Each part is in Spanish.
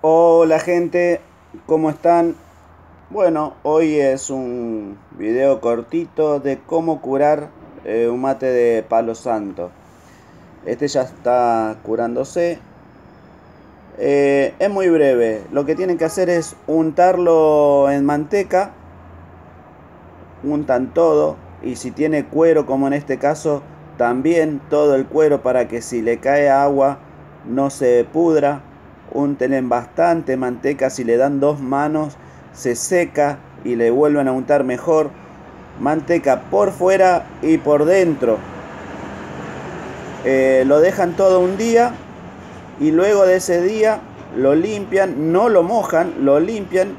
Hola gente, ¿cómo están? Bueno, hoy es un video cortito de cómo curar eh, un mate de palo santo. Este ya está curándose. Eh, es muy breve, lo que tienen que hacer es untarlo en manteca, untan todo y si tiene cuero como en este caso, también todo el cuero para que si le cae agua no se pudra en bastante manteca, si le dan dos manos se seca y le vuelven a untar mejor manteca por fuera y por dentro. Eh, lo dejan todo un día y luego de ese día lo limpian, no lo mojan, lo limpian,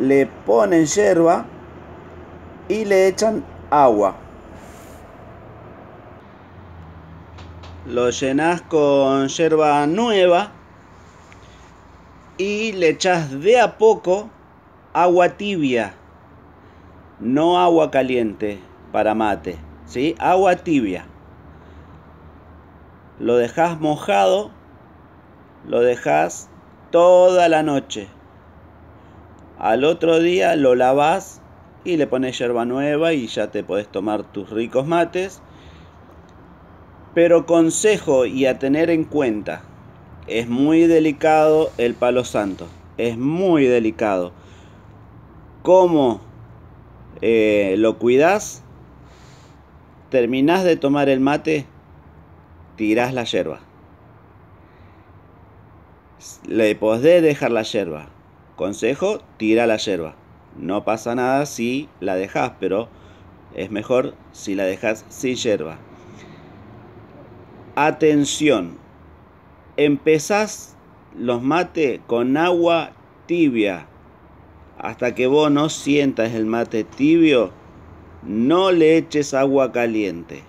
le ponen hierba y le echan agua. Lo llenas con hierba nueva y le echas de a poco agua tibia, no agua caliente para mate, ¿sí? Agua tibia. Lo dejas mojado, lo dejas toda la noche. Al otro día lo lavas y le pones hierba nueva y ya te podés tomar tus ricos mates. Pero consejo y a tener en cuenta, es muy delicado el palo santo. Es muy delicado. ¿Cómo eh, lo cuidas? terminas de tomar el mate, tirás la yerba. Le podés dejar la yerba. Consejo, tira la yerba. No pasa nada si la dejas, pero es mejor si la dejas sin yerba. Atención, empezás los mates con agua tibia. Hasta que vos no sientas el mate tibio, no le eches agua caliente,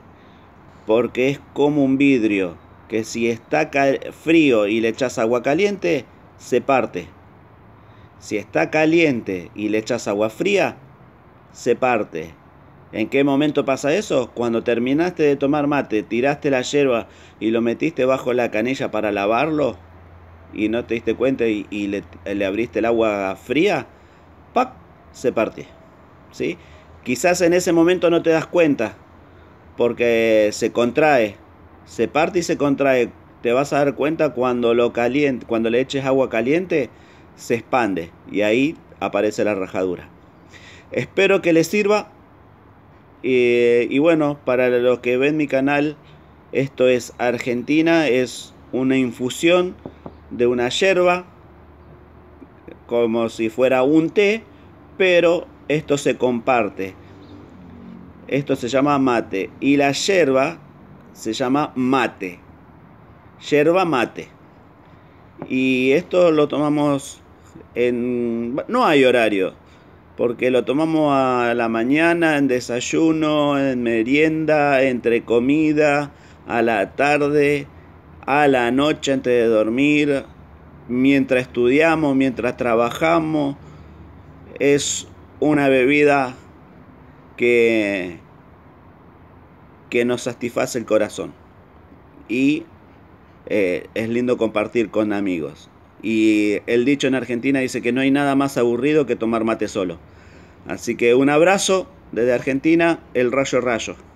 porque es como un vidrio, que si está frío y le echas agua caliente, se parte. Si está caliente y le echas agua fría, se parte. ¿En qué momento pasa eso? Cuando terminaste de tomar mate, tiraste la yerba y lo metiste bajo la canilla para lavarlo y no te diste cuenta y, le, abriste el agua fría, ¡pac! se partió. ¿sí? Quizás en ese momento no te das cuenta porque se contrae, se parte y se contrae. Te vas a dar cuenta cuando lo caliente, cuando le eches agua caliente, se expande y ahí aparece la rajadura. Espero que les sirva eh, y bueno, para los que ven mi canal, esto es Argentina, es una infusión de una yerba, como si fuera un té, pero esto se comparte. Esto se llama mate. Y la yerba se llama mate. Yerba mate. Y esto lo tomamos en... No hay horario porque lo tomamos a la mañana, en desayuno, en merienda, entre comida, a la tarde, a la noche antes de dormir, mientras estudiamos, mientras trabajamos. Es una bebida que, que nos satisface el corazón y eh, es lindo compartir con amigos. Y el dicho en Argentina dice que no hay nada más aburrido que tomar mate solo. Así que un abrazo desde Argentina, el rayo rayo.